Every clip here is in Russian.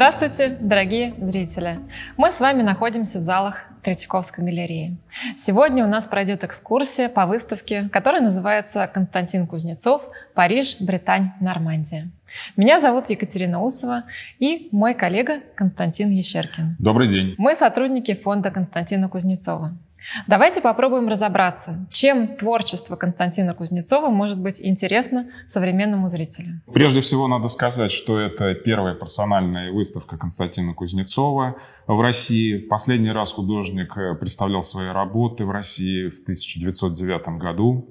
Здравствуйте, дорогие зрители! Мы с вами находимся в залах Третьяковской галереи. Сегодня у нас пройдет экскурсия по выставке, которая называется «Константин Кузнецов. Париж, Британь, Нормандия». Меня зовут Екатерина Усова и мой коллега Константин Ещеркин. Добрый день! Мы сотрудники фонда Константина Кузнецова. Давайте попробуем разобраться, чем творчество Константина Кузнецова может быть интересно современному зрителю. Прежде всего надо сказать, что это первая персональная выставка Константина Кузнецова в России. Последний раз художник э, представлял свои работы в России в 1909 году.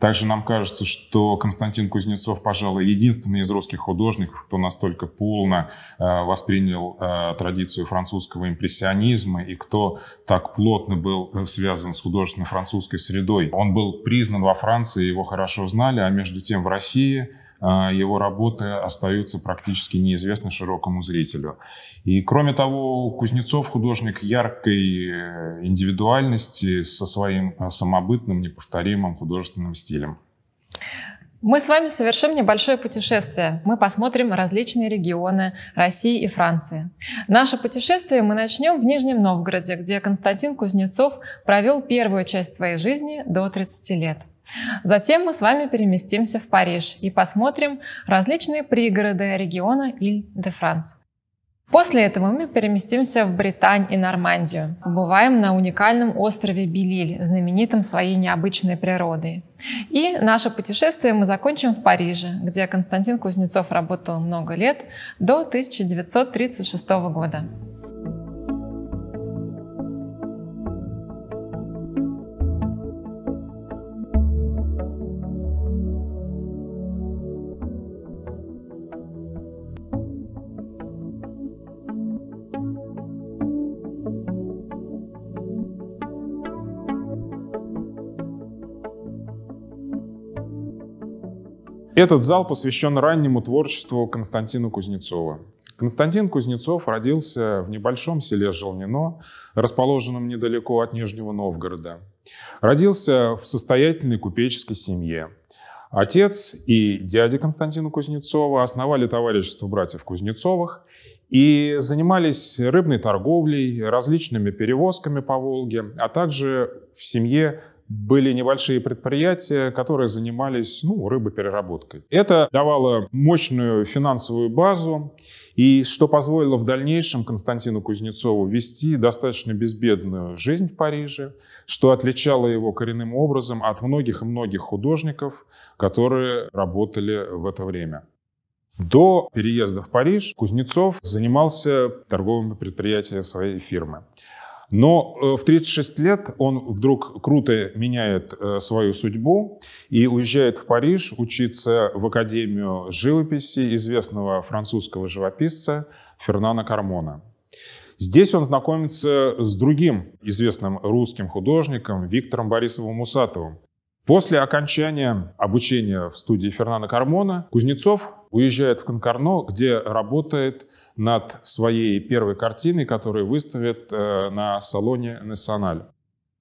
Также нам кажется, что Константин Кузнецов, пожалуй, единственный из русских художников, кто настолько полно э, воспринял э, традицию французского импрессионизма и кто так плотно был э, связан с художественной французской средой. Он был признан во Франции, его хорошо знали, а между тем в России а, его работы остаются практически неизвестны широкому зрителю. И кроме того, Кузнецов художник яркой э, индивидуальности со своим а, самобытным, неповторимым художественным стилем. Мы с вами совершим небольшое путешествие. Мы посмотрим различные регионы России и Франции. Наше путешествие мы начнем в Нижнем Новгороде, где Константин Кузнецов провел первую часть своей жизни до 30 лет. Затем мы с вами переместимся в Париж и посмотрим различные пригороды региона Иль-де-Франс. После этого мы переместимся в Британь и Нормандию. Побываем на уникальном острове Белиль, знаменитом своей необычной природой. И наше путешествие мы закончим в Париже, где Константин Кузнецов работал много лет, до 1936 года. Этот зал посвящен раннему творчеству Константина Кузнецова. Константин Кузнецов родился в небольшом селе Желнино, расположенном недалеко от Нижнего Новгорода. Родился в состоятельной купеческой семье. Отец и дядя Константина Кузнецова основали товарищество братьев Кузнецовых и занимались рыбной торговлей, различными перевозками по Волге, а также в семье были небольшие предприятия, которые занимались ну, рыбопереработкой. Это давало мощную финансовую базу, и что позволило в дальнейшем Константину Кузнецову вести достаточно безбедную жизнь в Париже, что отличало его коренным образом от многих и многих художников, которые работали в это время. До переезда в Париж Кузнецов занимался торговыми предприятиями своей фирмы. Но э, в 36 лет он вдруг круто меняет э, свою судьбу и уезжает в Париж учиться в Академию живописи известного французского живописца Фернана Кармона. Здесь он знакомится с другим известным русским художником Виктором Борисовым Мусатовым. После окончания обучения в студии Фернана Кармона Кузнецов уезжает в Конкорно, где работает над своей первой картиной, которую выставит э, на салоне «Националь».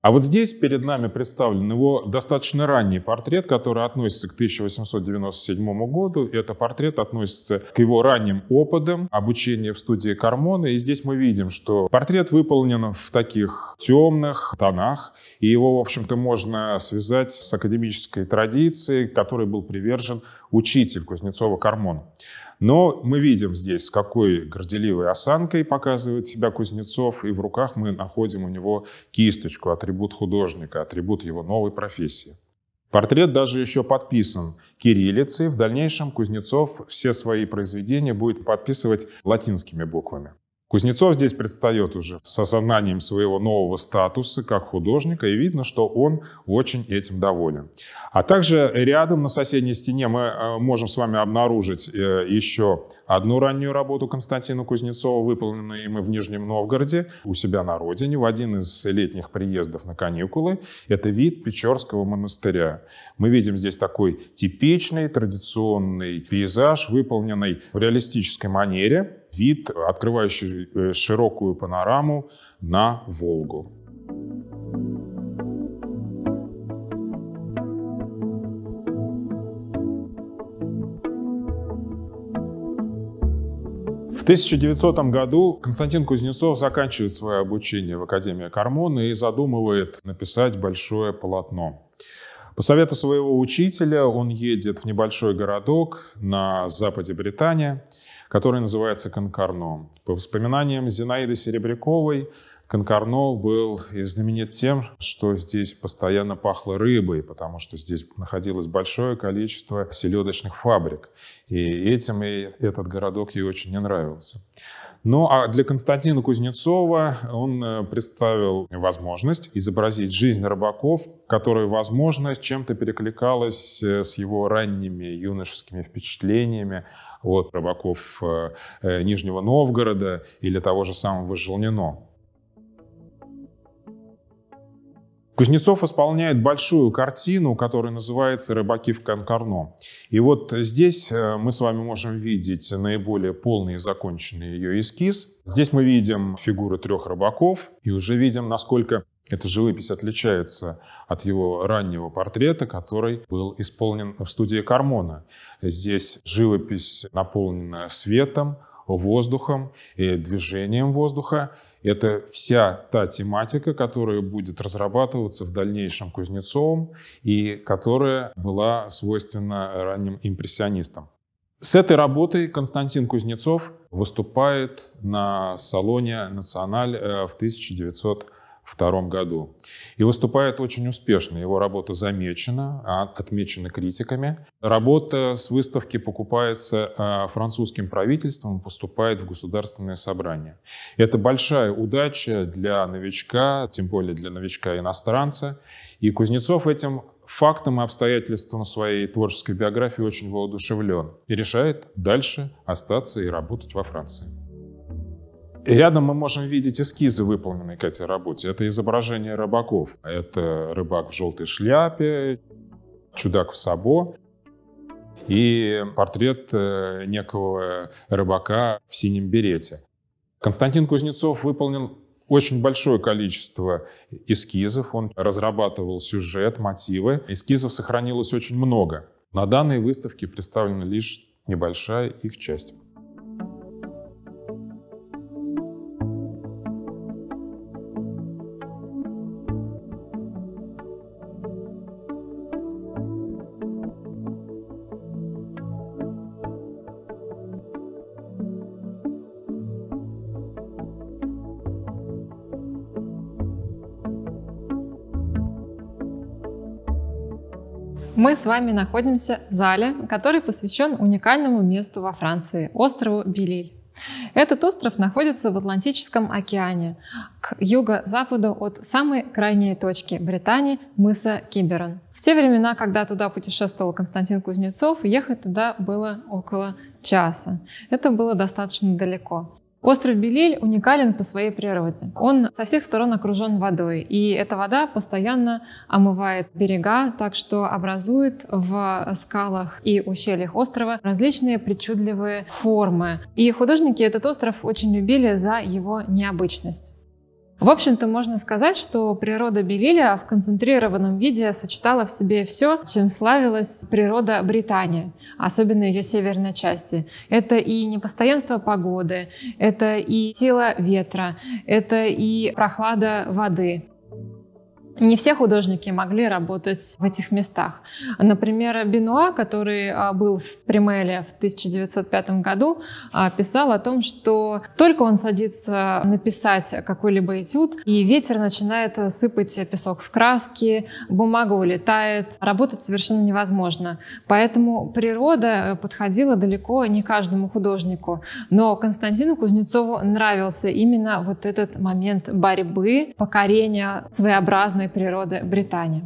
А вот здесь перед нами представлен его достаточно ранний портрет, который относится к 1897 году. И этот портрет относится к его ранним опытам обучения в студии Кармона. И здесь мы видим, что портрет выполнен в таких темных тонах. И его, в общем-то, можно связать с академической традицией, которой был привержен учитель Кузнецова Кармона. Но мы видим здесь, с какой горделивой осанкой показывает себя Кузнецов, и в руках мы находим у него кисточку, атрибут художника, атрибут его новой профессии. Портрет даже еще подписан кириллицей. В дальнейшем Кузнецов все свои произведения будет подписывать латинскими буквами. Кузнецов здесь предстает уже с осознанием своего нового статуса как художника, и видно, что он очень этим доволен. А также рядом на соседней стене мы э, можем с вами обнаружить э, еще одну раннюю работу Константина Кузнецова, выполненную им в Нижнем Новгороде, у себя на родине, в один из летних приездов на каникулы. Это вид Печорского монастыря. Мы видим здесь такой типичный традиционный пейзаж, выполненный в реалистической манере, вид, открывающий э, широкую панораму на Волгу. В 1900 году Константин Кузнецов заканчивает свое обучение в Академии Кармона и задумывает написать большое полотно. По совету своего учителя он едет в небольшой городок на западе Британии – который называется «Конкарно». По воспоминаниям Зинаиды Серебряковой, Конкарно был и знаменит тем, что здесь постоянно пахло рыбой, потому что здесь находилось большое количество селедочных фабрик. И этим и этот городок ей очень не нравился. Ну, а для Константина Кузнецова он э, представил возможность изобразить жизнь рыбаков, которая, возможно, чем-то перекликалась э, с его ранними юношескими впечатлениями от рыбаков э, Нижнего Новгорода или того же самого Желнино. Кузнецов исполняет большую картину, которая называется «Рыбаки в Конкорно». И вот здесь э, мы с вами можем видеть наиболее полный и законченный ее эскиз. Здесь мы видим фигуры трех рыбаков и уже видим, насколько эта живопись отличается от его раннего портрета, который был исполнен в студии Кармона. Здесь живопись наполнена светом, воздухом и движением воздуха. Это вся та тематика, которая будет разрабатываться в дальнейшем Кузнецовым и которая была свойственна ранним импрессионистам. С этой работой Константин Кузнецов выступает на салоне «Националь» э, в 1900 1992 году. И выступает очень успешно. Его работа замечена, а, отмечена критиками. Работа с выставки покупается а, французским правительством поступает в Государственное собрание. Это большая удача для новичка, тем более для новичка-иностранца. И Кузнецов этим фактом и обстоятельством своей творческой биографии очень воодушевлен и решает дальше остаться и работать во Франции рядом мы можем видеть эскизы, выполненные к этой работе. Это изображение рыбаков. Это рыбак в желтой шляпе, чудак в сабо и портрет э, некого рыбака в синем берете. Константин Кузнецов выполнил очень большое количество эскизов. Он разрабатывал сюжет, мотивы. Эскизов сохранилось очень много. На данной выставке представлена лишь небольшая их часть. Мы с вами находимся в зале, который посвящен уникальному месту во Франции – острову Белиль. Этот остров находится в Атлантическом океане, к юго-западу от самой крайней точки Британии – мыса Киберон. В те времена, когда туда путешествовал Константин Кузнецов, ехать туда было около часа. Это было достаточно далеко. Остров Белиль уникален по своей природе. Он со всех сторон окружен водой, и эта вода постоянно омывает берега, так что образует в скалах и ущельях острова различные причудливые формы. И художники этот остров очень любили за его необычность. В общем-то, можно сказать, что природа Белиля а в концентрированном виде сочетала в себе все, чем славилась природа Британии, особенно ее северной части. Это и непостоянство погоды, это и сила ветра, это и прохлада воды. Не все художники могли работать в этих местах. Например, Бенуа, который а, был в Примеле в 1905 году, а, писал о том, что только он садится написать какой-либо этюд, и ветер начинает сыпать песок в краски, бумага улетает, работать совершенно невозможно. Поэтому природа э, подходила далеко не каждому художнику. Но Константину Кузнецову нравился именно вот этот момент борьбы, покорения своеобразной природной природы Британии.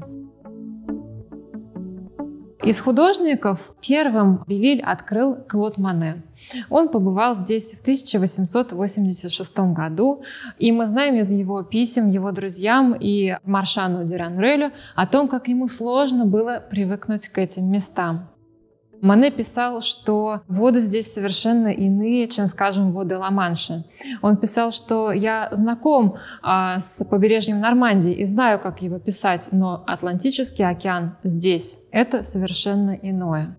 Из художников первым Белиль открыл Клод Мане. Он побывал здесь в 1886 году, и мы знаем из его писем его друзьям и Маршану Дюранрелю о том, как ему сложно было привыкнуть к этим местам. Мане писал, что воды здесь совершенно иные, чем, скажем, воды Ла-Манша. Он писал, что я знаком а, с побережьем Нормандии и знаю, как его писать, но Атлантический океан здесь – это совершенно иное.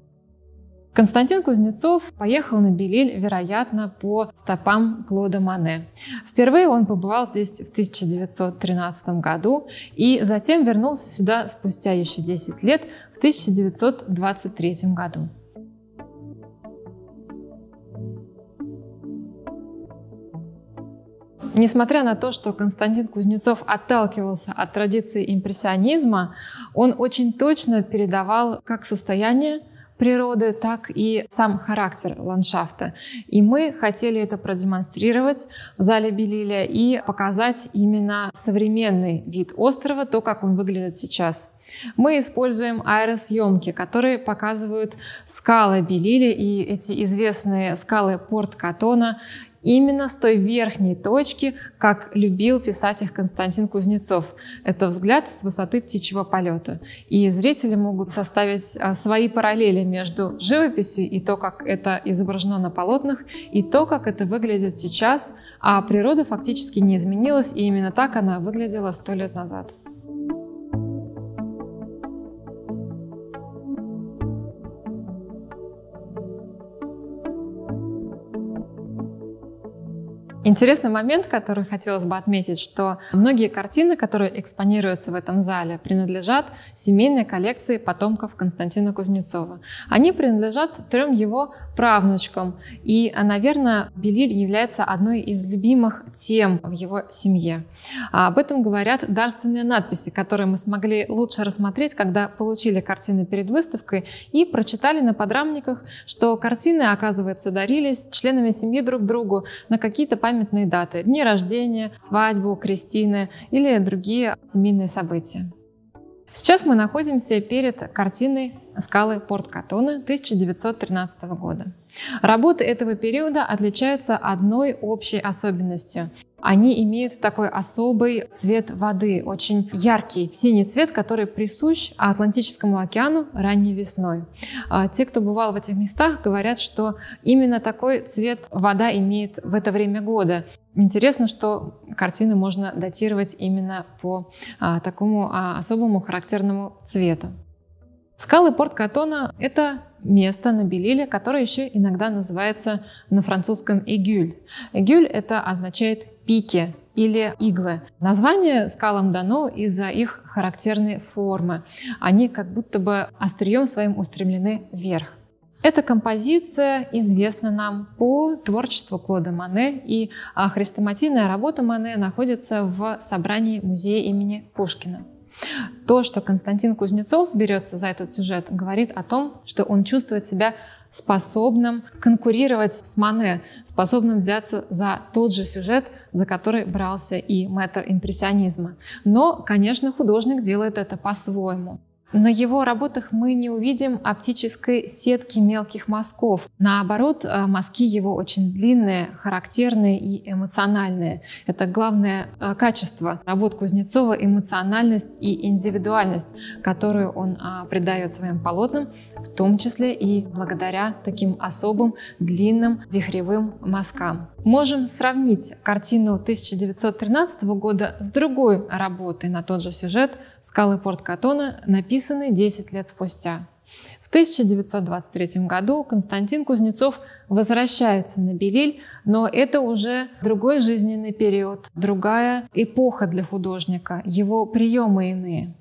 Константин Кузнецов поехал на Белиль, вероятно, по стопам Клода Мане. Впервые он побывал здесь в 1913 году и затем вернулся сюда спустя еще 10 лет в 1923 году. Несмотря на то, что Константин Кузнецов отталкивался от традиции импрессионизма, он очень точно передавал как состояние, природы, так и сам характер ландшафта. И мы хотели это продемонстрировать в зале Белиля и показать именно современный вид острова, то, как он выглядит сейчас. Мы используем аэросъемки, которые показывают скалы Белили и эти известные скалы Порт Катона именно с той верхней точки, как любил писать их Константин Кузнецов. Это взгляд с высоты птичьего полета. И зрители могут составить а, свои параллели между живописью и то, как это изображено на полотнах, и то, как это выглядит сейчас, а природа фактически не изменилась, и именно так она выглядела сто лет назад. Интересный момент, который хотелось бы отметить, что многие картины, которые экспонируются в этом зале, принадлежат семейной коллекции потомков Константина Кузнецова. Они принадлежат трем его правнучкам, и, наверное, Белиль является одной из любимых тем в его семье. Об этом говорят дарственные надписи, которые мы смогли лучше рассмотреть, когда получили картины перед выставкой и прочитали на подрамниках, что картины, оказывается, дарились членами семьи друг другу на какие-то памятные памятные даты, дни рождения, свадьбу, крестины или другие семейные события. Сейчас мы находимся перед картиной скалы Порт-Катона 1913 года. Работы этого периода отличаются одной общей особенностью они имеют такой особый цвет воды, очень яркий синий цвет, который присущ Атлантическому океану ранней весной. А, те, кто бывал в этих местах, говорят, что именно такой цвет вода имеет в это время года. Интересно, что картины можно датировать именно по а, такому а, особому характерному цвету. Скалы порт Катона – это место на Белиле, которое еще иногда называется на французском «эгюль». «Эгюль» это означает пики или иглы. Название скалам дано из-за их характерной формы. Они как будто бы острием своим устремлены вверх. Эта композиция известна нам по творчеству Клода Мане, и а, хрестоматийная работа Мане находится в собрании музея имени Пушкина. То, что Константин Кузнецов берется за этот сюжет, говорит о том, что он чувствует себя способным конкурировать с Мане, способным взяться за тот же сюжет, за который брался и мэтр импрессионизма. Но, конечно, художник делает это по-своему. На его работах мы не увидим оптической сетки мелких мазков. Наоборот, э, мазки его очень длинные, характерные и эмоциональные. Это главное э, качество работ Кузнецова – эмоциональность и индивидуальность, которую он а, придает своим полотнам, в том числе и благодаря таким особым длинным вихревым мазкам. Можем сравнить картину 1913 года с другой работой на тот же сюжет «Скалы порт Порт-Катона», написанной 10 лет спустя. В 1923 году Константин Кузнецов возвращается на Белиль, но это уже другой жизненный период, другая эпоха для художника, его приемы иные.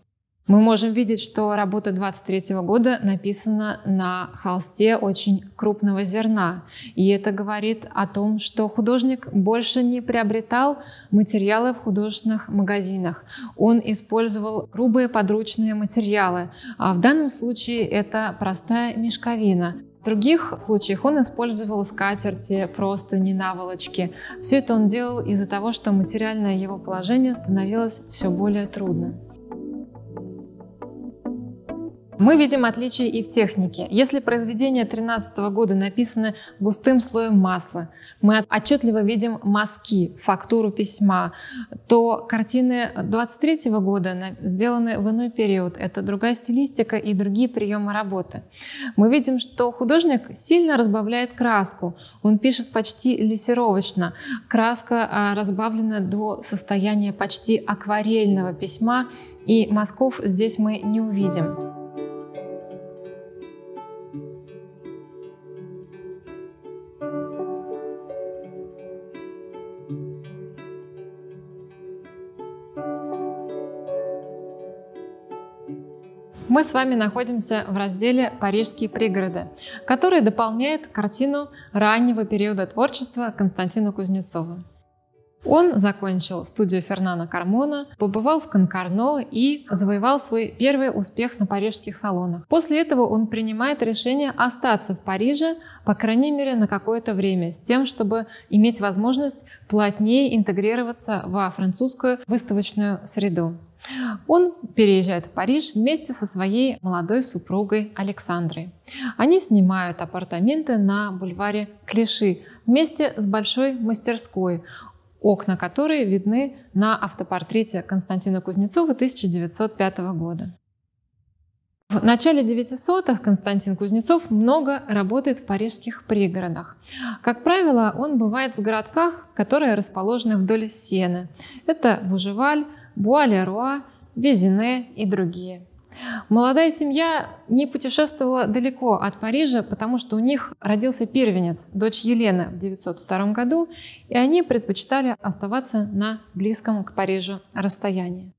Мы можем видеть, что работа 23 года написана на холсте очень крупного зерна. И это говорит о том, что художник больше не приобретал материалы в художественных магазинах. Он использовал грубые подручные материалы. А в данном случае это простая мешковина. В других случаях он использовал скатерти, просто не наволочки. Все это он делал из-за того, что материальное его положение становилось все более трудным. Мы видим отличия и в технике. Если произведения 2013 года написаны густым слоем масла, мы отчетливо видим мазки, фактуру письма, то картины 23 года сделаны в иной период. Это другая стилистика и другие приемы работы. Мы видим, что художник сильно разбавляет краску. Он пишет почти лессировочно. Краска а, разбавлена до состояния почти акварельного письма, и мазков здесь мы не увидим. мы с вами находимся в разделе «Парижские пригороды», который дополняет картину раннего периода творчества Константина Кузнецова. Он закончил студию Фернана Кармона, побывал в Конкарно и завоевал свой первый успех на парижских салонах. После этого он принимает решение остаться в Париже, по крайней мере, на какое-то время, с тем, чтобы иметь возможность плотнее интегрироваться во французскую выставочную среду. Он переезжает в Париж вместе со своей молодой супругой Александрой. Они снимают апартаменты на бульваре Клиши вместе с большой мастерской, окна которой видны на автопортрете Константина Кузнецова 1905 года. В начале 900-х Константин Кузнецов много работает в парижских пригородах. Как правило, он бывает в городках, которые расположены вдоль Сены. Это Бужеваль, Буалеруа, Везине и другие. Молодая семья не путешествовала далеко от Парижа, потому что у них родился первенец, дочь Елена, в 902 году, и они предпочитали оставаться на близком к Парижу расстоянии.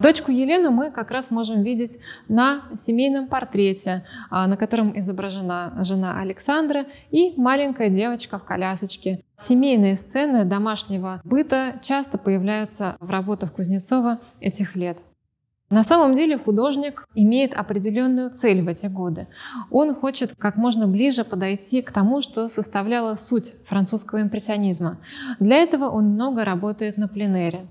Дочку Елену мы как раз можем видеть на семейном портрете, а, на котором изображена жена Александра и маленькая девочка в колясочке. Семейные сцены домашнего быта часто появляются в работах Кузнецова этих лет. На самом деле художник имеет определенную цель в эти годы. Он хочет как можно ближе подойти к тому, что составляло суть французского импрессионизма. Для этого он много работает на пленэре.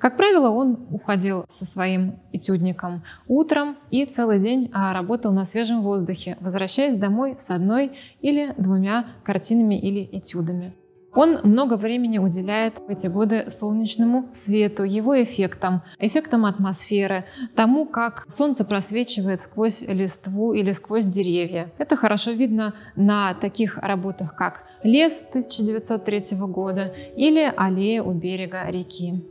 Как правило, он уходил со своим этюдником утром и целый день а, работал на свежем воздухе, возвращаясь домой с одной или двумя картинами или этюдами. Он много времени уделяет в эти годы солнечному свету, его эффектам, эффектам атмосферы, тому, как солнце просвечивает сквозь листву или сквозь деревья. Это хорошо видно на таких работах, как «Лес» 1903 года или «Аллея у берега реки».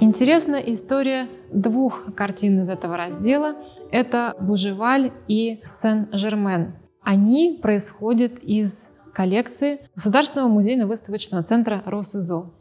Интересна история двух картин из этого раздела. Это «Бужеваль» и «Сен-Жермен». Они происходят из коллекции Государственного музейно-выставочного центра РосИЗО.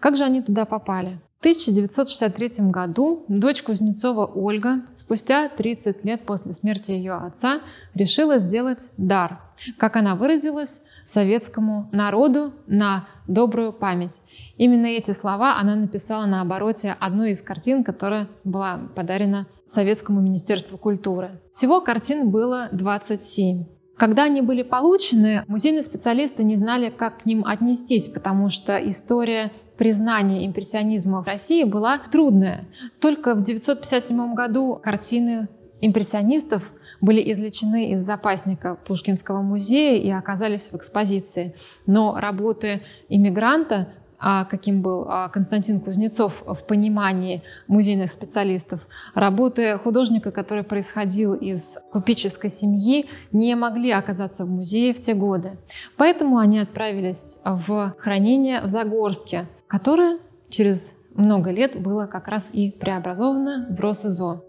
Как же они туда попали? 1963 году дочь Кузнецова Ольга спустя 30 лет после смерти ее отца решила сделать дар, как она выразилась, советскому народу на добрую память. Именно эти слова она написала на обороте одной из картин, которая была подарена Советскому Министерству культуры. Всего картин было 27. Когда они были получены, музейные специалисты не знали, как к ним отнестись, потому что история признания импрессионизма в России была трудная. Только в 1957 году картины импрессионистов были извлечены из запасника Пушкинского музея и оказались в экспозиции. Но работы иммигранта а, каким был а, Константин Кузнецов в понимании музейных специалистов, работы художника, который происходил из купеческой семьи, не могли оказаться в музее в те годы. Поэтому они отправились в хранение в Загорске, которое через много лет было как раз и преобразовано в Росизо.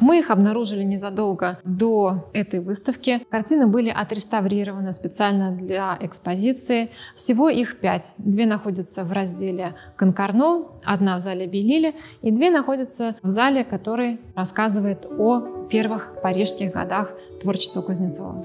Мы их обнаружили незадолго до этой выставки. Картины были отреставрированы специально для экспозиции. Всего их пять. Две находятся в разделе «Конкарно», одна в зале Белили, и две находятся в зале, который рассказывает о первых парижских годах творчества Кузнецова.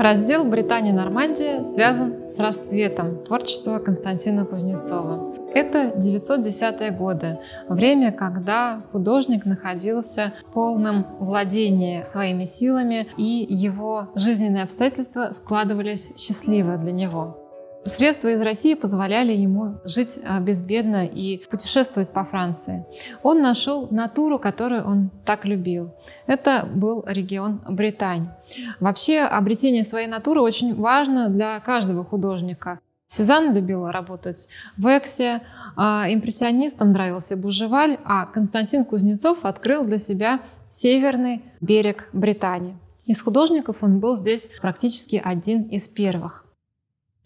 Раздел «Британия-Нормандия» связан с расцветом творчества Константина Кузнецова. Это 910-е годы, время, когда художник находился в полном владении своими силами, и его жизненные обстоятельства складывались счастливо для него. Средства из России позволяли ему жить а, безбедно и путешествовать по Франции. Он нашел натуру, которую он так любил. Это был регион Британь. Вообще, обретение своей натуры очень важно для каждого художника. Сезанн любил работать в Эксе, а, импрессионистам нравился Бужеваль, а Константин Кузнецов открыл для себя северный берег Британии. Из художников он был здесь практически один из первых.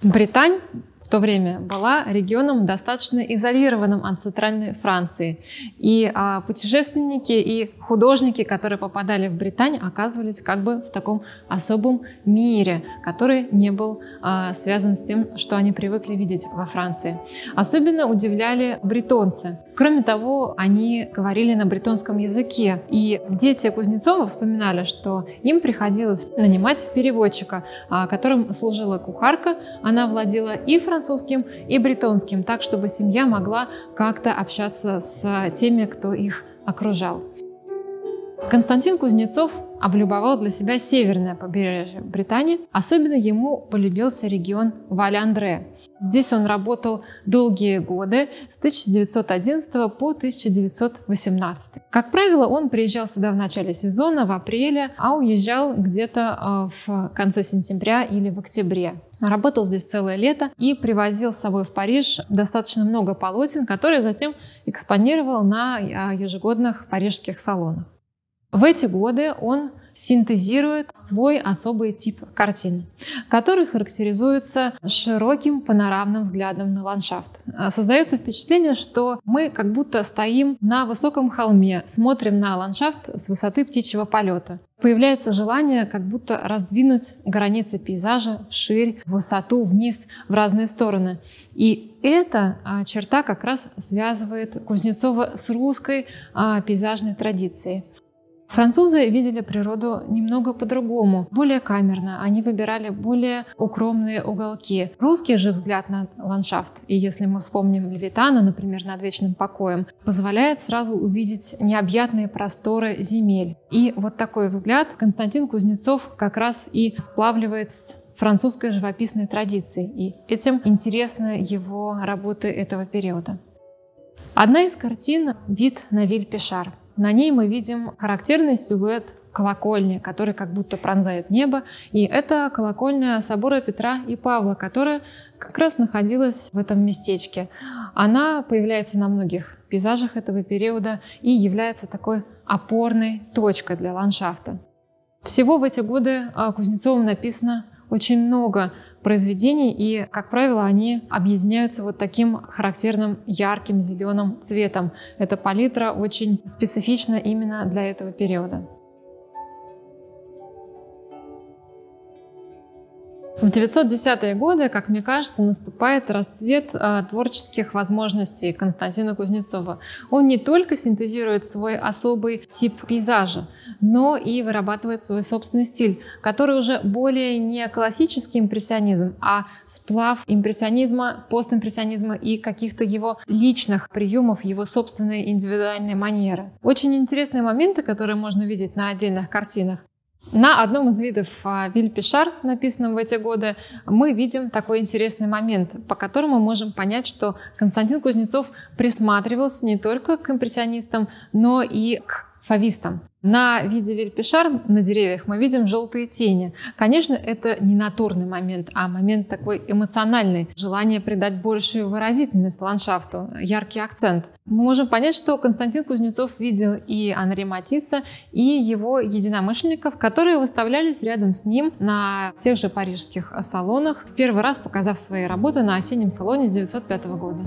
Британь в то время была регионом, достаточно изолированным от центральной Франции. И а, путешественники и художники, которые попадали в Британию, оказывались как бы в таком особом мире, который не был а, связан с тем, что они привыкли видеть во Франции. Особенно удивляли бритонцы. Кроме того, они говорили на бритонском языке. И дети Кузнецова вспоминали, что им приходилось нанимать переводчика, а которым служила кухарка. Она владела и французским, французским, и бритонским, так, чтобы семья могла как-то общаться с теми, кто их окружал. Константин Кузнецов облюбовал для себя северное побережье Британии. Особенно ему полюбился регион Валь-Андре. Здесь он работал долгие годы с 1911 по 1918. Как правило, он приезжал сюда в начале сезона, в апреле, а уезжал где-то э, в конце сентября или в октябре. Работал здесь целое лето и привозил с собой в Париж достаточно много полотен, которые затем экспонировал на э, ежегодных парижских салонах. В эти годы он синтезирует свой особый тип картины, который характеризуется широким панорамным взглядом на ландшафт. А, создается впечатление, что мы как будто стоим на высоком холме, смотрим на ландшафт с высоты птичьего полета. Появляется желание как будто раздвинуть границы пейзажа вширь, в высоту, вниз, в разные стороны. И эта а, черта как раз связывает Кузнецова с русской а, пейзажной традицией. Французы видели природу немного по-другому, более камерно, они выбирали более укромные уголки. Русский же взгляд на ландшафт, и если мы вспомним Левитана, например, над Вечным покоем, позволяет сразу увидеть необъятные просторы земель. И вот такой взгляд Константин Кузнецов как раз и сплавливает с французской живописной традицией, и этим интересны его работы этого периода. Одна из картин «Вид на Виль-Пешар», на ней мы видим характерный силуэт колокольни, который как будто пронзает небо. И это колокольня собора Петра и Павла, которая как раз находилась в этом местечке. Она появляется на многих пейзажах этого периода и является такой опорной точкой для ландшафта. Всего в эти годы а, Кузнецовым написано очень много произведений, и, как правило, они объединяются вот таким характерным ярким зеленым цветом. Эта палитра очень специфична именно для этого периода. В 910-е годы, как мне кажется, наступает расцвет а, творческих возможностей Константина Кузнецова. Он не только синтезирует свой особый тип пейзажа, но и вырабатывает свой собственный стиль, который уже более не классический импрессионизм, а сплав импрессионизма, постимпрессионизма и каких-то его личных приемов, его собственной индивидуальной манеры. Очень интересные моменты, которые можно видеть на отдельных картинах, на одном из видов а, Вильпишар, написанном в эти годы, мы видим такой интересный момент, по которому мы можем понять, что Константин Кузнецов присматривался не только к импрессионистам, но и к фавистам. На виде вельпишар на деревьях мы видим желтые тени. Конечно, это не натурный момент, а момент такой эмоциональный. Желание придать большую выразительность ландшафту, яркий акцент. Мы можем понять, что Константин Кузнецов видел и Анри Матисса, и его единомышленников, которые выставлялись рядом с ним на тех же парижских салонах, в первый раз показав свои работы на осеннем салоне 1905 года.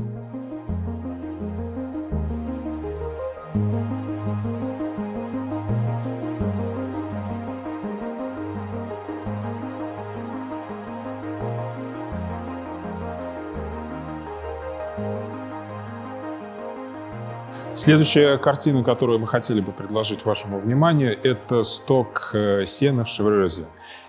Следующая картина, которую мы хотели бы предложить вашему вниманию, это сток э, сена в Шеврезе.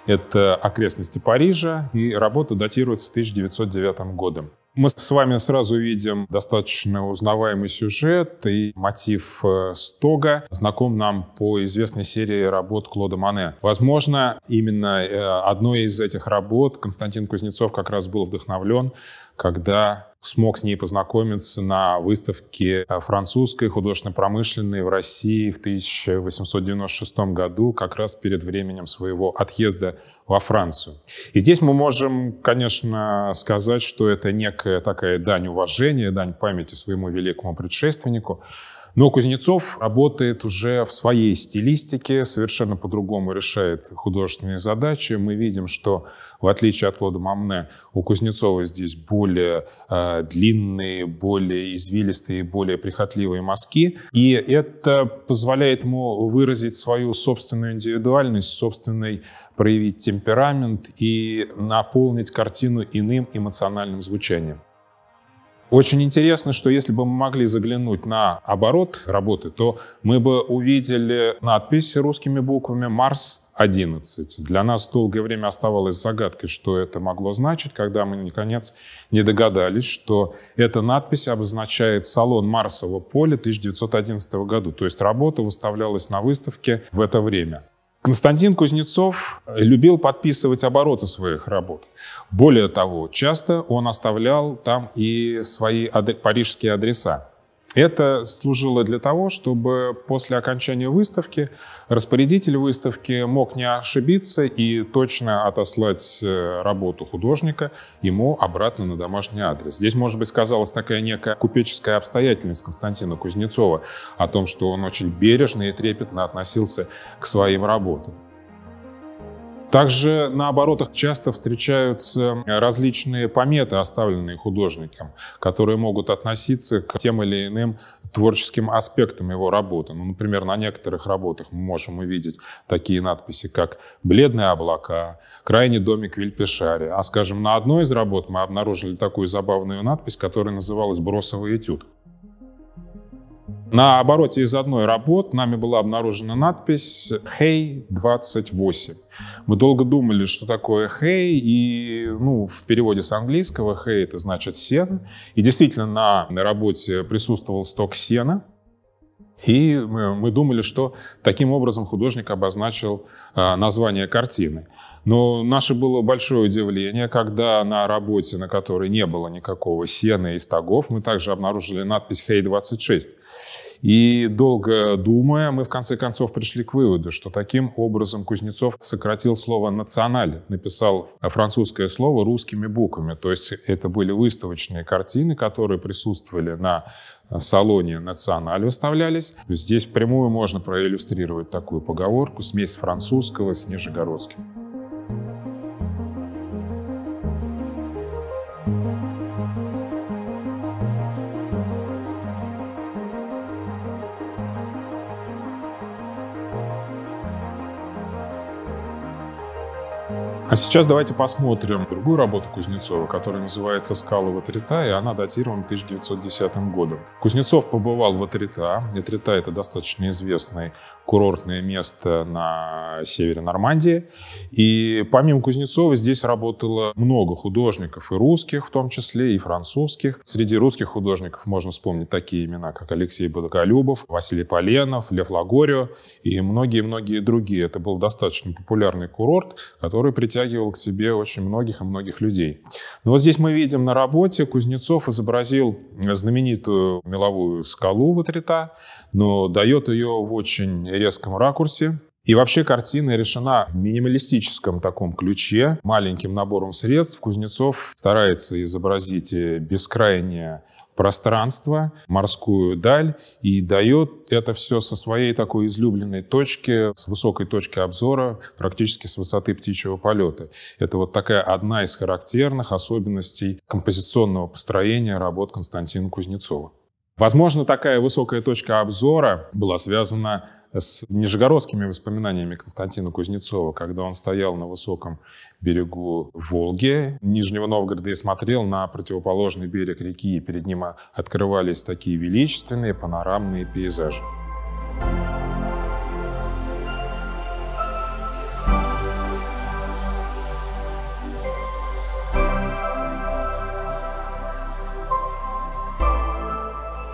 Это окрестности Парижа, и работа датируется 1909 годом. Мы с вами сразу видим достаточно узнаваемый сюжет и мотив э, стога знаком нам по известной серии работ Клода Мане. Возможно, именно э, одной из этих работ Константин Кузнецов как раз был вдохновлен когда смог с ней познакомиться на выставке э, французской художественно-промышленной в России в 1896 году, как раз перед временем своего отъезда во Францию. И здесь мы можем, конечно, сказать, что это некая такая дань уважения, дань памяти своему великому предшественнику, но Кузнецов работает уже в своей стилистике, совершенно по-другому решает художественные задачи. Мы видим, что в отличие от Клода Мамне, у Кузнецова здесь более э, длинные, более извилистые, более прихотливые мазки. И это позволяет ему выразить свою собственную индивидуальность, собственный проявить темперамент и наполнить картину иным эмоциональным звучанием. Очень интересно, что если бы мы могли заглянуть на оборот работы, то мы бы увидели надпись русскими буквами «Марс-11». Для нас долгое время оставалось загадкой, что это могло значить, когда мы, наконец, не догадались, что эта надпись обозначает салон Марсового поля 1911 года, То есть работа выставлялась на выставке в это время. Константин Кузнецов любил подписывать обороты своих работ. Более того, часто он оставлял там и свои парижские адреса. Это служило для того, чтобы после окончания выставки распорядитель выставки мог не ошибиться и точно отослать э, работу художника ему обратно на домашний адрес. Здесь, может быть, сказалась такая некая купеческая обстоятельность Константина Кузнецова о том, что он очень бережно и трепетно относился к своим работам. Также на оборотах часто встречаются э, различные пометы, оставленные художником, которые могут относиться к тем или иным творческим аспектам его работы. Ну, например, на некоторых работах мы можем увидеть такие надписи, как «Бледные облака», «Крайний домик Вильпешари». А, скажем, на одной из работ мы обнаружили такую забавную надпись, которая называлась «Бросовый этюд». На обороте из одной работы нами была обнаружена надпись «Хей 28». Мы долго думали, что такое «хей», и ну, в переводе с английского «хей» — это значит «сено». И действительно, на работе присутствовал сток сена, и мы думали, что таким образом художник обозначил а, название картины. Но наше было большое удивление, когда на работе, на которой не было никакого сена и стогов, мы также обнаружили надпись «Хей-26». И долго думая, мы в конце концов пришли к выводу, что таким образом Кузнецов сократил слово «националь», написал французское слово русскими буквами. То есть это были выставочные картины, которые присутствовали на салоне «Националь» выставлялись. То есть здесь прямую можно проиллюстрировать такую поговорку «смесь французского с нижегородским». А сейчас давайте посмотрим другую работу Кузнецова, которая называется "Скалы в Атрита", и она датирована 1910 годом. Кузнецов побывал в Атрита. Атрита это достаточно известный курортное место на севере Нормандии. И помимо Кузнецова здесь работало много художников, и русских в том числе, и французских. Среди русских художников можно вспомнить такие имена, как Алексей Бодоколюбов, Василий Поленов, Лев Лагорио и многие-многие другие. Это был достаточно популярный курорт, который притягивал притягивал к себе очень многих и многих людей. Но вот здесь мы видим на работе, Кузнецов изобразил знаменитую меловую скалу Ватрита, но дает ее в очень резком ракурсе, и вообще картина решена в минималистическом таком ключе. Маленьким набором средств Кузнецов старается изобразить э, бескрайнее пространство, морскую даль, и дает это все со своей такой излюбленной точки, с высокой точки обзора, практически с высоты птичьего полета. Это вот такая одна из характерных особенностей композиционного построения работ Константина Кузнецова. Возможно, такая высокая точка обзора была связана с нижегородскими воспоминаниями Константина Кузнецова, когда он стоял на высоком берегу Волги Нижнего Новгорода и смотрел на противоположный берег реки, и перед ним открывались такие величественные панорамные пейзажи. Thank you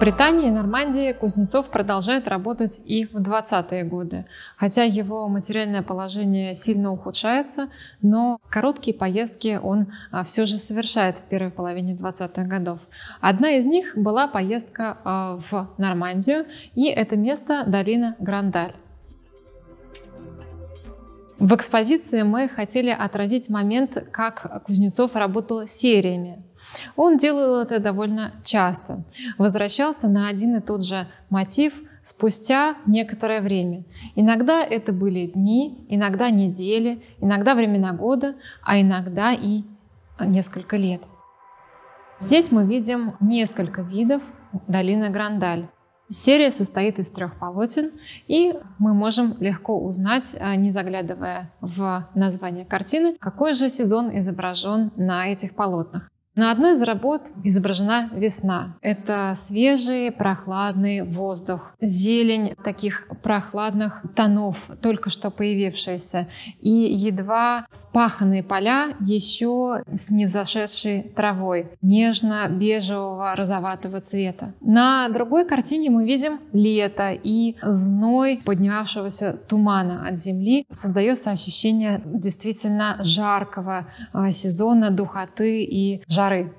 Британии и Нормандии Кузнецов продолжает работать и в 20-е годы. Хотя его материальное положение сильно ухудшается, но короткие поездки он а, все же совершает в первой половине 20-х годов. Одна из них была поездка а, в Нормандию, и это место долина Грандаль. В экспозиции мы хотели отразить момент, как Кузнецов работал сериями. Он делал это довольно часто. Возвращался на один и тот же мотив спустя некоторое время. Иногда это были дни, иногда недели, иногда времена года, а иногда и несколько лет. Здесь мы видим несколько видов долины Грандаль. Серия состоит из трех полотен, и мы можем легко узнать, а, не заглядывая в название картины, какой же сезон изображен на этих полотнах. На одной из работ изображена весна. Это свежий, прохладный воздух, зелень таких прохладных тонов, только что появившаяся, и едва вспаханные поля еще с невзошедшей травой, нежно-бежевого розоватого цвета. На другой картине мы видим лето и зной поднявшегося тумана от земли. Создается ощущение действительно жаркого а, сезона, духоты и жаркого жары.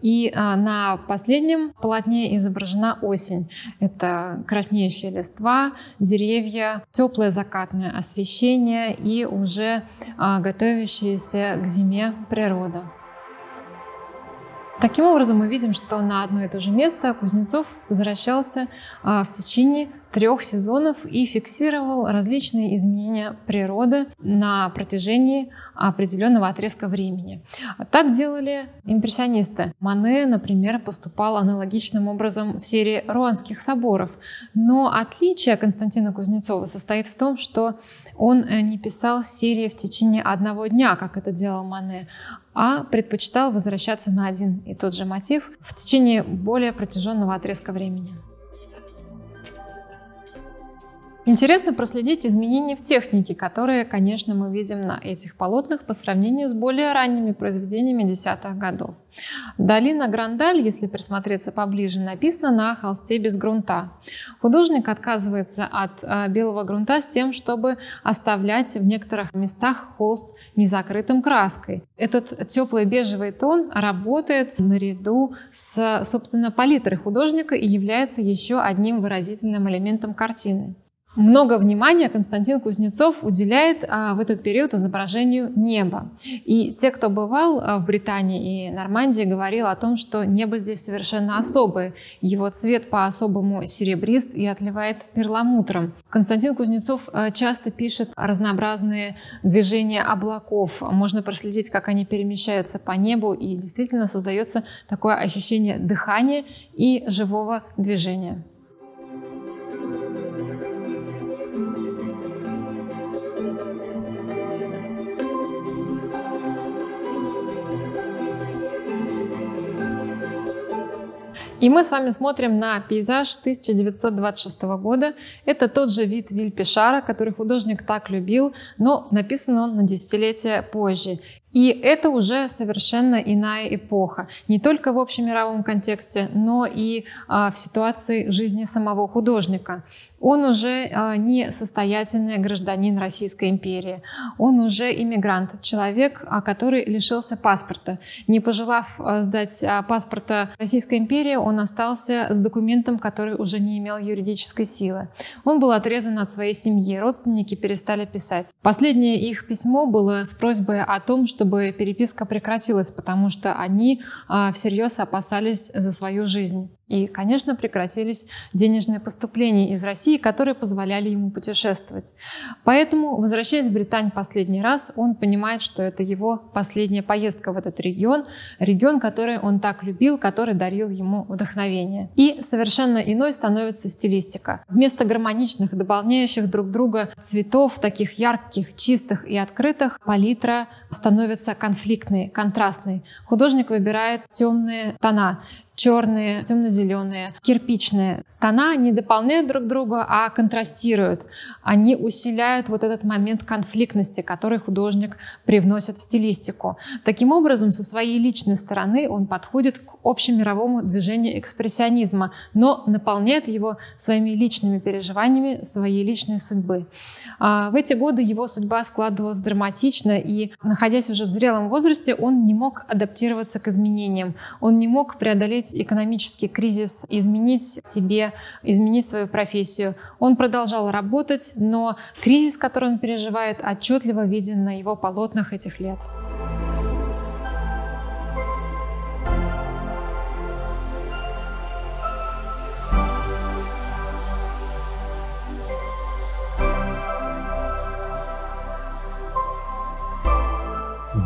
И а, на последнем полотне изображена осень. Это краснеющие листва, деревья, теплое закатное освещение и уже а, готовящаяся к зиме природа. Таким образом, мы видим, что на одно и то же место Кузнецов возвращался а, в течение трех сезонов и фиксировал различные изменения природы на протяжении определенного отрезка времени. Так делали импрессионисты. Мане, например, поступал аналогичным образом в серии руанских соборов. Но отличие Константина Кузнецова состоит в том, что он э, не писал серии в течение одного дня, как это делал Мане, а предпочитал возвращаться на один и тот же мотив в течение более протяженного отрезка времени. Интересно проследить изменения в технике, которые, конечно, мы видим на этих полотнах по сравнению с более ранними произведениями десятых годов. Долина Грандаль, если присмотреться поближе, написана на холсте без грунта. Художник отказывается от э, белого грунта с тем, чтобы оставлять в некоторых местах холст незакрытым краской. Этот теплый бежевый тон работает наряду с, собственно, палитрой художника и является еще одним выразительным элементом картины. Много внимания Константин Кузнецов уделяет а, в этот период изображению неба. И те, кто бывал а, в Британии и Нормандии, говорил о том, что небо здесь совершенно особое. Его цвет по-особому серебрист и отливает перламутром. Константин Кузнецов а, часто пишет разнообразные движения облаков. Можно проследить, как они перемещаются по небу, и действительно создается такое ощущение дыхания и живого движения. И мы с вами смотрим на пейзаж 1926 года. Это тот же вид Вильпишара, который художник так любил, но написан он на десятилетия позже. И это уже совершенно иная эпоха, не только в общемировом контексте, но и а, в ситуации жизни самого художника. Он уже а, не состоятельный гражданин Российской империи. Он уже иммигрант, человек, а, который лишился паспорта. Не пожелав а, сдать паспорта Российской империи, он остался с документом, который уже не имел юридической силы. Он был отрезан от своей семьи, родственники перестали писать. Последнее их письмо было с просьбой о том, чтобы переписка прекратилась, потому что они всерьез опасались за свою жизнь. И, конечно, прекратились денежные поступления из России, России, которые позволяли ему путешествовать. Поэтому, возвращаясь в Британь последний раз, он понимает, что это его последняя поездка в этот регион, регион, который он так любил, который дарил ему вдохновение. И совершенно иной становится стилистика. Вместо гармоничных, дополняющих друг друга цветов, таких ярких, чистых и открытых, палитра становится конфликтной, контрастной. Художник выбирает темные тона, черные, темно-зеленые, кирпичные. Тона не дополняют друг друга, а контрастируют. Они усиляют вот этот момент конфликтности, который художник привносит в стилистику. Таким образом, со своей личной стороны он подходит к общемировому движению экспрессионизма, но наполняет его своими личными переживаниями своей личной судьбы. А, в эти годы его судьба складывалась драматично, и, находясь уже в зрелом возрасте, он не мог адаптироваться к изменениям, он не мог преодолеть преодолеть экономический кризис, изменить себе, изменить свою профессию. Он продолжал работать, но кризис, который он переживает, отчетливо виден на его полотнах этих лет.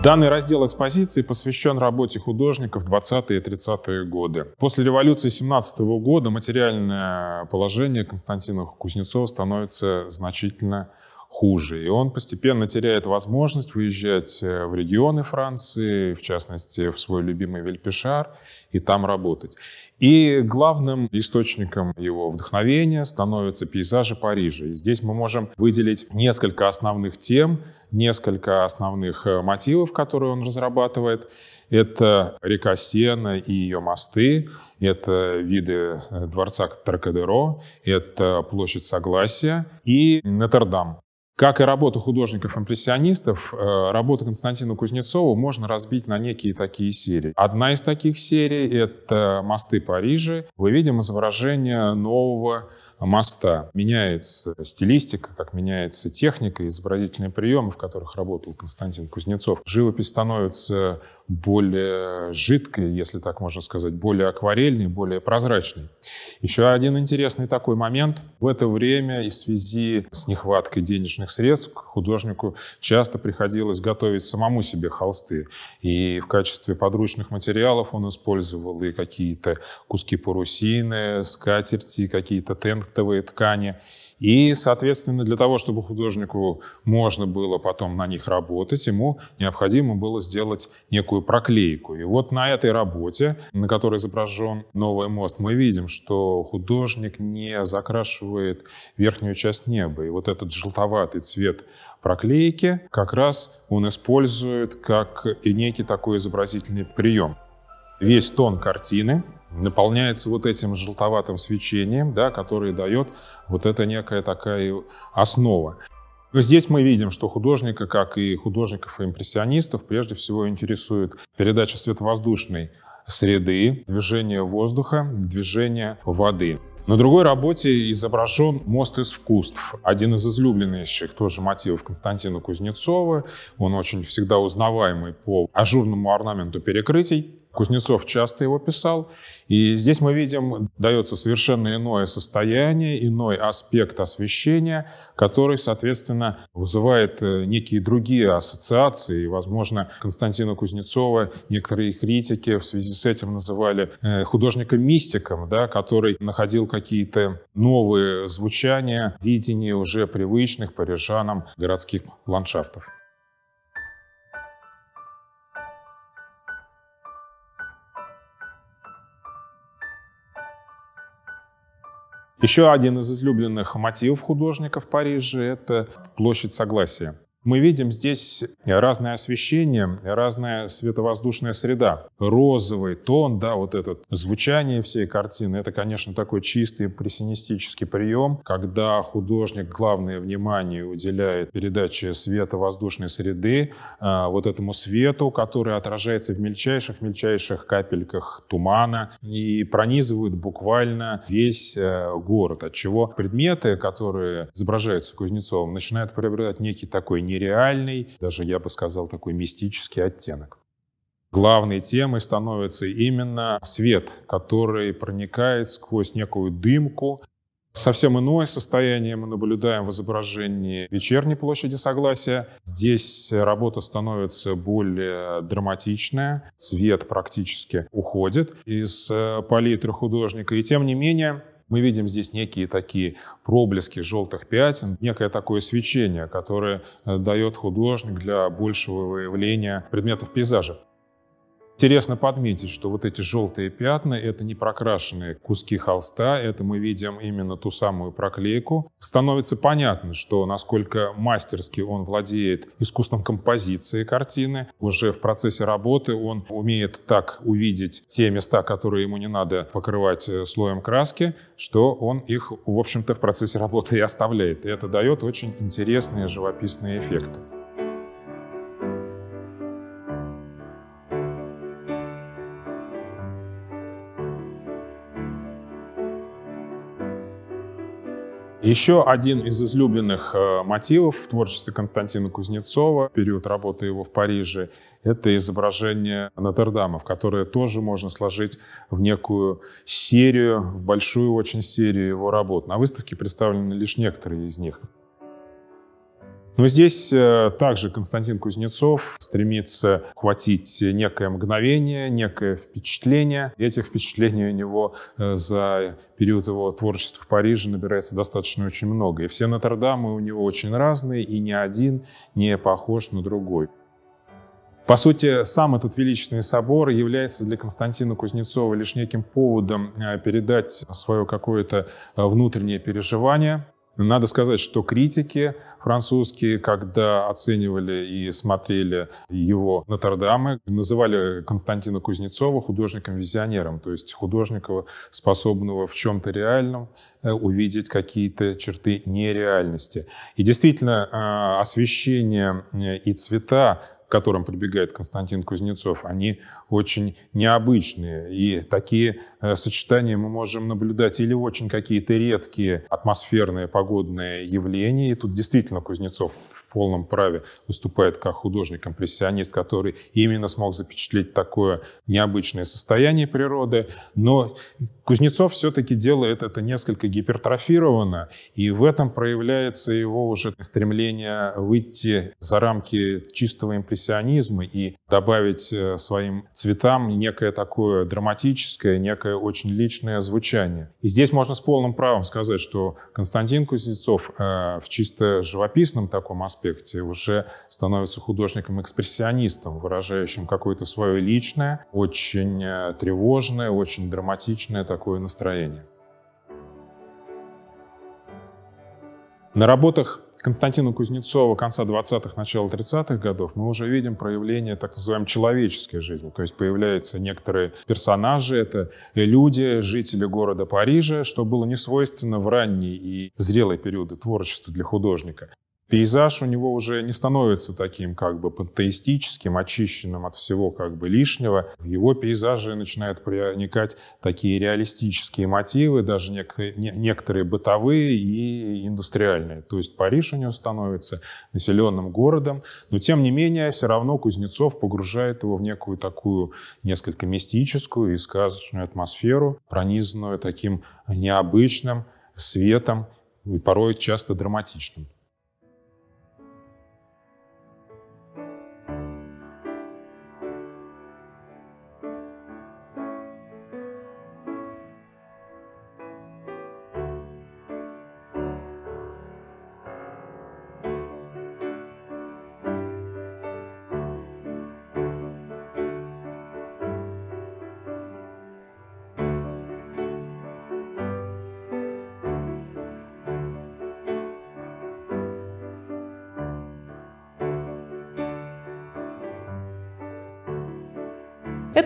Данный раздел экспозиции посвящен работе художников 20-е и 30-е годы. После революции 17 -го года материальное положение Константина Кузнецова становится значительно хуже. И он постепенно теряет возможность выезжать э, в регионы Франции, в частности, в свой любимый Вельпишар, и там работать. И главным источником его вдохновения становятся пейзажи Парижа. И здесь мы можем выделить несколько основных тем, несколько основных э, мотивов, которые он разрабатывает. Это река Сена и ее мосты, это виды э, дворца Тракадеро, это площадь Согласия и Нотр-Дам. Как и работу художников-импрессионистов, э, работу Константина Кузнецова можно разбить на некие такие серии. Одна из таких серий — это «Мосты Парижа». Мы видим изображение нового моста. Меняется стилистика, как меняется техника, изобразительные приемы, в которых работал Константин Кузнецов. Живопись становится более жидкой, если так можно сказать, более акварельной, более прозрачной. Еще один интересный такой момент. В это время и в связи с нехваткой денежных средств художнику часто приходилось готовить самому себе холсты. И в качестве подручных материалов он использовал и какие-то куски парусины, скатерти, какие-то тентовые ткани. И, соответственно, для того, чтобы художнику можно было потом на них работать, ему необходимо было сделать некую некую проклейку. И вот на этой работе, на которой изображен новый мост, мы видим, что художник не закрашивает верхнюю часть неба. И вот этот желтоватый цвет проклейки как раз он использует как и некий такой изобразительный прием. Весь тон картины наполняется вот этим желтоватым свечением, да, который дает вот эта некая такая основа. Здесь мы видим, что художника, как и художников и импрессионистов, прежде всего интересует передача световоздушной среды, движение воздуха, движение воды. На другой работе изображен мост из вкусов. Один из излюбленнейших тоже мотивов Константина Кузнецова. Он очень всегда узнаваемый по ажурному орнаменту перекрытий. Кузнецов часто его писал. И здесь мы видим, дается совершенно иное состояние, иной аспект освещения, который, соответственно, вызывает э, некие другие ассоциации. И, возможно, Константина Кузнецова некоторые критики в связи с этим называли э, художником-мистиком, да, который находил какие-то новые звучания, видение уже привычных парижанам городских ландшафтов. Еще один из излюбленных мотивов художников Парижа – это площадь Согласия. Мы видим здесь разное освещение, разная световоздушная среда. Розовый тон, да, вот это звучание всей картины, это, конечно, такой чистый прессионистический прием, когда художник главное внимание уделяет передаче света воздушной среды, а, вот этому свету, который отражается в мельчайших-мельчайших капельках тумана и пронизывает буквально весь э, город, отчего предметы, которые изображаются Кузнецовым, начинают приобретать некий такой не нереальный, даже, я бы сказал, такой мистический оттенок. Главной темой становится именно свет, который проникает сквозь некую дымку. Совсем иное состояние мы наблюдаем в изображении вечерней площади Согласия. Здесь работа становится более драматичная, цвет практически уходит из э, палитры художника. И тем не менее, мы видим здесь некие такие проблески желтых пятен, некое такое свечение, которое э, дает художник для большего выявления предметов пейзажа. Интересно подметить, что вот эти желтые пятна – это не прокрашенные куски холста, это мы видим именно ту самую проклейку. Становится понятно, что насколько мастерски он владеет искусством композиции картины. Уже в процессе работы он умеет так увидеть те места, которые ему не надо покрывать э, слоем краски, что он их, в общем-то, в процессе работы и оставляет. И это дает очень интересные живописные эффекты. Еще один из излюбленных э, мотивов в творчестве Константина Кузнецова, период работы его в Париже, это изображение Нотр-Дама, в которое тоже можно сложить в некую серию, в большую очень серию его работ. На выставке представлены лишь некоторые из них. Но здесь э, также Константин Кузнецов стремится хватить некое мгновение, некое впечатление. И этих впечатлений у него э, за период его творчества в Париже набирается достаточно очень много. И все Нотр-Дамы у него очень разные, и ни один не похож на другой. По сути, сам этот величественный собор является для Константина Кузнецова лишь неким поводом э, передать свое какое-то внутреннее переживание, надо сказать, что критики французские, когда оценивали и смотрели его Нотр-Дамы, называли Константина Кузнецова художником-визионером, то есть художника, способного в чем-то реальном э, увидеть какие-то черты нереальности. И действительно, э, освещение э, и цвета к которым прибегает Константин Кузнецов, они очень необычные. И такие э, сочетания мы можем наблюдать или очень какие-то редкие атмосферные погодные явления. И тут действительно Кузнецов полном праве выступает как художник-импрессионист, который именно смог запечатлеть такое необычное состояние природы. Но Кузнецов все-таки делает это несколько гипертрофированно, и в этом проявляется его уже стремление выйти за рамки чистого импрессионизма и добавить э, своим цветам некое такое драматическое, некое очень личное звучание. И здесь можно с полным правом сказать, что Константин Кузнецов э, в чисто живописном таком аспекте аспекте, уже становится художником-экспрессионистом, выражающим какое-то свое личное, очень э, тревожное, очень драматичное такое настроение. На работах Константина Кузнецова конца 20-х, начала 30-х годов мы уже видим проявление так называемой человеческой жизни. То есть появляются некоторые персонажи, это люди, жители города Парижа, что было не свойственно в ранние и зрелые периоды творчества для художника пейзаж у него уже не становится таким как бы пантеистическим, очищенным от всего как бы лишнего. В его пейзаже начинают проникать такие реалистические мотивы, даже некоторые бытовые и индустриальные. То есть Париж у него становится населенным городом, но тем не менее все равно Кузнецов погружает его в некую такую несколько мистическую и сказочную атмосферу, пронизанную таким необычным светом и порой часто драматичным.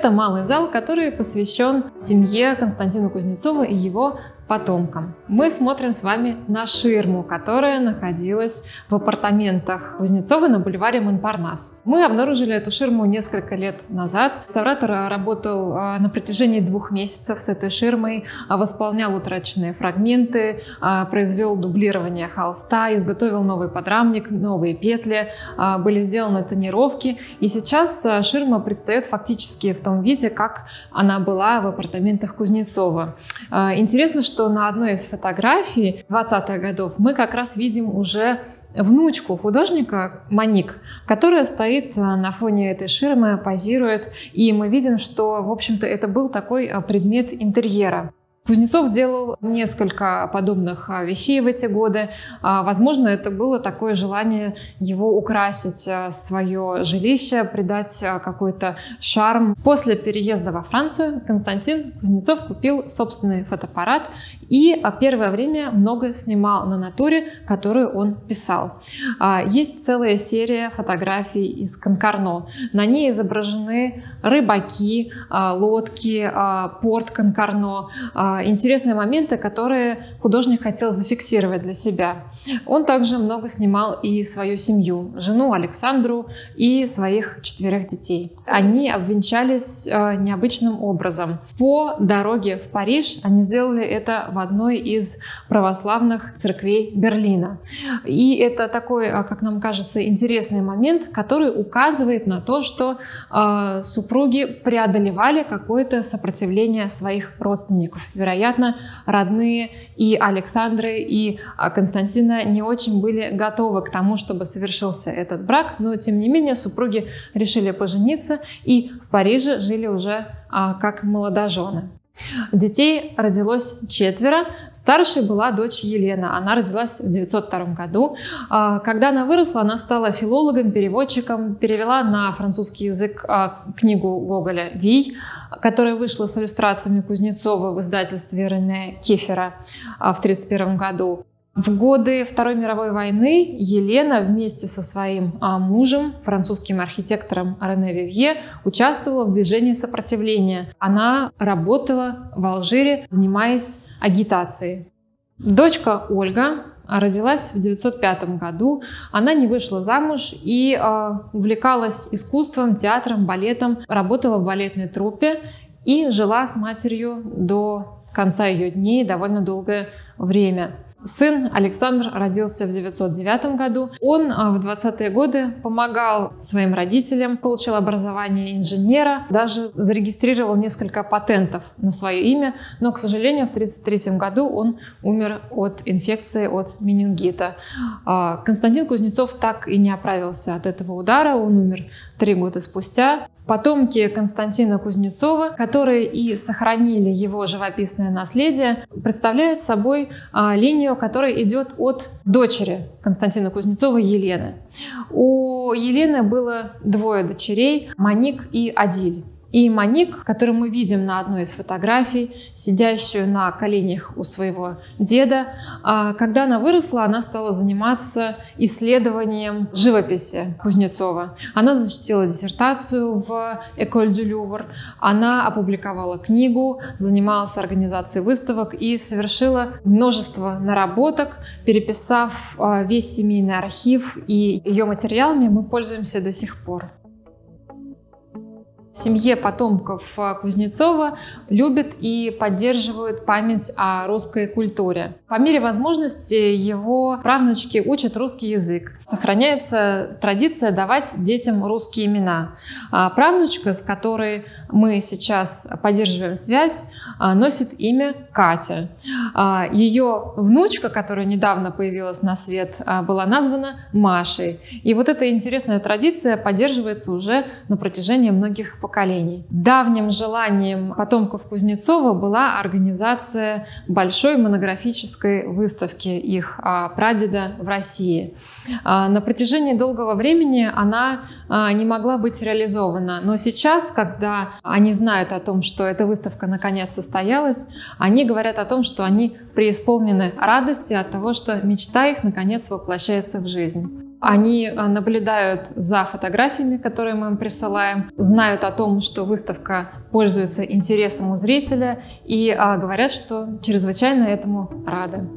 Это малый зал, который посвящен семье Константина Кузнецова и его потомкам. Мы смотрим с вами на ширму, которая находилась в апартаментах Кузнецова на бульваре Монпарнас. Мы обнаружили эту ширму несколько лет назад. Реставратор э, работал э, на протяжении двух месяцев с этой ширмой, э, восполнял утраченные фрагменты, произвел дублирование холста, изготовил новый подрамник, новые петли, были сделаны тонировки. И сейчас ширма предстает фактически в том виде, как она была в апартаментах Кузнецова. Интересно, что что на одной из фотографий 20-х годов мы как раз видим уже внучку художника Маник, которая стоит э, на фоне этой ширмы, позирует, и мы видим, что, в общем-то, это был такой э, предмет интерьера. Кузнецов делал несколько подобных а, вещей в эти годы. А, возможно, это было такое желание его украсить а, свое жилище, придать какой-то шарм. После переезда во Францию Константин Кузнецов купил собственный фотоаппарат и а, первое время много снимал на натуре, которую он писал. А, есть целая серия фотографий из Конкарно. На ней изображены рыбаки, а, лодки, порт Конкарно. Интересные моменты, которые художник хотел зафиксировать для себя. Он также много снимал и свою семью, жену Александру и своих четверых детей. Они обвенчались необычным образом. По дороге в Париж они сделали это в одной из православных церквей Берлина. И это такой, а, как нам кажется, интересный момент, который указывает на то, что э, супруги преодолевали какое-то сопротивление своих родственников. Вероятно, родные и Александры, и а, Константина не очень были готовы к тому, чтобы совершился этот брак, но тем не менее супруги решили пожениться и в Париже жили уже а, как молодожены. Детей родилось четверо. Старшей была дочь Елена. Она родилась в 902 году. А, когда она выросла, она стала филологом, переводчиком, перевела на французский язык а, книгу Гоголя «Вий», которая вышла с иллюстрациями Кузнецова в издательстве Рене Кефера а, в 1931 году. В годы Второй мировой войны Елена вместе со своим а, мужем, французским архитектором Рене Вивье, участвовала в движении сопротивления. Она работала в Алжире, занимаясь агитацией. Дочка Ольга родилась в 1905 году. Она не вышла замуж и э, увлекалась искусством, театром, балетом, работала в балетной труппе и жила с матерью до конца ее дней довольно долгое время. Сын Александр родился в 909 году. Он а, в 20-е годы помогал своим родителям, получил образование инженера, даже зарегистрировал несколько патентов на свое имя, но, к сожалению, в 1933 году он умер от инфекции, от менингита. А, Константин Кузнецов так и не оправился от этого удара, он умер три года спустя потомки Константина Кузнецова, которые и сохранили его живописное наследие, представляют собой а, линию, которая идет от дочери Константина Кузнецова Елены. У Елены было двое дочерей – Маник и Адиль. И Маник, которую мы видим на одной из фотографий, сидящую на коленях у своего деда, а когда она выросла, она стала заниматься исследованием живописи Кузнецова. Она защитила диссертацию в Эколь дю Лювр, она опубликовала книгу, занималась организацией выставок и совершила множество наработок, переписав а, весь семейный архив, и ее материалами мы пользуемся до сих пор семье потомков э, Кузнецова любят и поддерживают память о русской культуре. По мере возможности его правнучки учат русский язык. Сохраняется традиция давать детям русские имена. А правнучка, с которой мы сейчас поддерживаем связь, а, носит имя Катя. А, ее внучка, которая недавно появилась на свет, а, была названа Машей. И вот эта интересная традиция поддерживается уже на протяжении многих поколений поколений. Давним желанием потомков Кузнецова была организация большой монографической выставки их а, прадеда в России. А, на протяжении долгого времени она а, не могла быть реализована, но сейчас, когда они знают о том, что эта выставка наконец состоялась, они говорят о том, что они преисполнены радости от того, что мечта их наконец воплощается в жизнь. Они а, наблюдают за фотографиями, которые мы им присылаем, знают о том, что выставка пользуется интересом у зрителя и а, говорят, что чрезвычайно этому рады.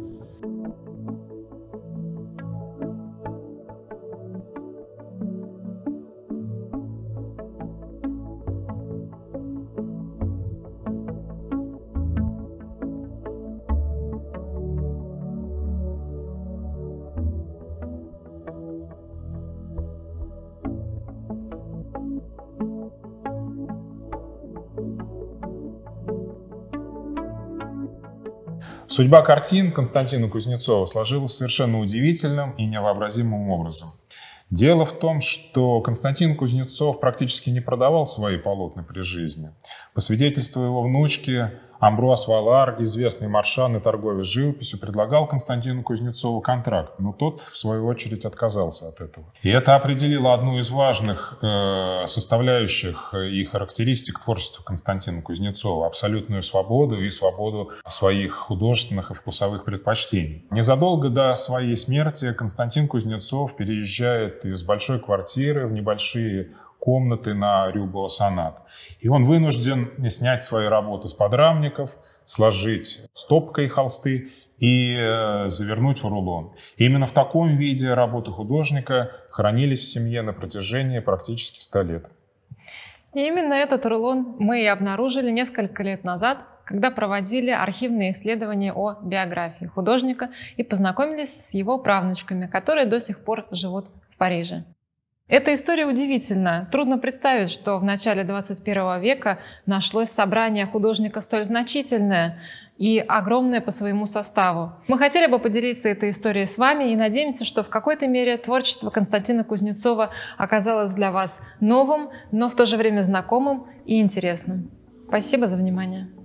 Судьба картин Константина Кузнецова сложилась совершенно удивительным и невообразимым образом. Дело в том, что Константин Кузнецов практически не продавал свои полотна при жизни. По свидетельству его внучки, Амбруас Валар, известный маршан и торговец живописью, предлагал Константину Кузнецову контракт, но тот, в свою очередь, отказался от этого. И это определило одну из важных э, составляющих э, и характеристик творчества Константина Кузнецова – абсолютную свободу и свободу своих художественных и вкусовых предпочтений. Незадолго до своей смерти Константин Кузнецов переезжает из большой квартиры в небольшие комнаты на Рю Баласанат. И он вынужден снять свои работы с подрамников, сложить стопкой холсты и э, завернуть в рулон. именно в таком виде работы художника хранились в семье на протяжении практически 100 лет. И именно этот рулон мы и обнаружили несколько лет назад, когда проводили архивные исследования о биографии художника и познакомились с его правнучками, которые до сих пор живут Париже. Эта история удивительна. Трудно представить, что в начале 21 века нашлось собрание художника столь значительное и огромное по своему составу. Мы хотели бы поделиться этой историей с вами и надеемся, что в какой-то мере творчество Константина Кузнецова оказалось для вас новым, но в то же время знакомым и интересным. Спасибо за внимание.